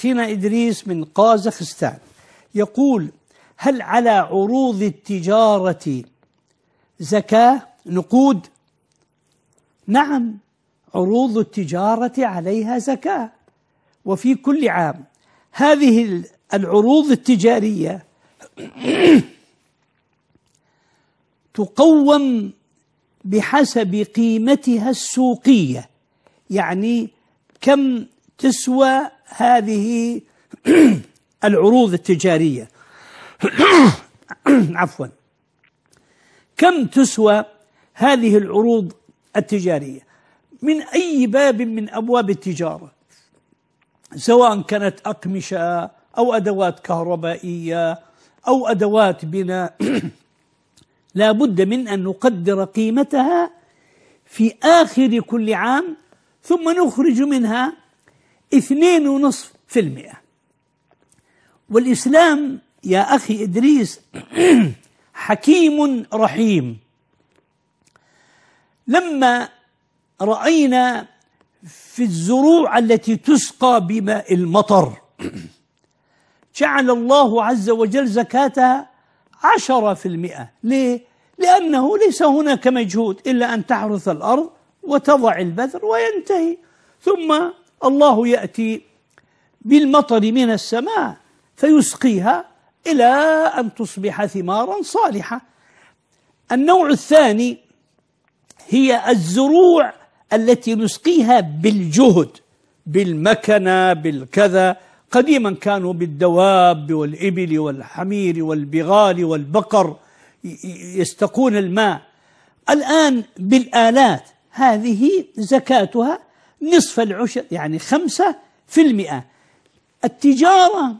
تينا إدريس من قازاخستان يقول هل على عروض التجارة زكاة نقود؟ نعم عروض التجارة عليها زكاة وفي كل عام هذه العروض التجارية تقوم بحسب قيمتها السوقية يعني كم تسوى هذه العروض التجارية عفوا كم تسوى هذه العروض التجارية من أي باب من أبواب التجارة سواء كانت أقمشة أو أدوات كهربائية أو أدوات بناء لا بد من أن نقدر قيمتها في آخر كل عام ثم نخرج منها اثنين ونصف في المئة والإسلام يا أخي إدريس حكيم رحيم لما رأينا في الزروع التي تسقى بماء المطر جعل الله عز وجل زكاتها عشرة في المئة ليه؟ لأنه ليس هناك مجهود إلا أن تحرث الأرض وتضع البذر وينتهي ثم الله يأتي بالمطر من السماء فيسقيها إلى أن تصبح ثمارا صالحة النوع الثاني هي الزروع التي نسقيها بالجهد بالمكنة بالكذا قديما كانوا بالدواب والإبل والحمير والبغال والبقر يستقون الماء الآن بالآلات هذه زكاتها نصف العشر يعني خمسة في المئة التجارة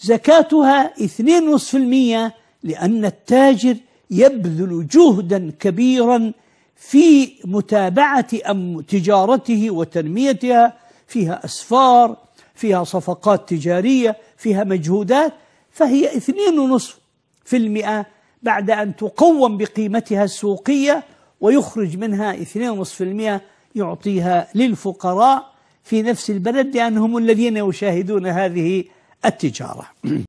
زكاتها اثنين ونصف المئة لأن التاجر يبذل جهدا كبيرا في متابعة أم تجارته وتنميتها فيها أسفار فيها صفقات تجارية فيها مجهودات فهي اثنين ونصف في المئة بعد أن تقوم بقيمتها السوقية ويخرج منها اثنين ونصف في المئة يعطيها للفقراء في نفس البلد لأنهم الذين يشاهدون هذه التجارة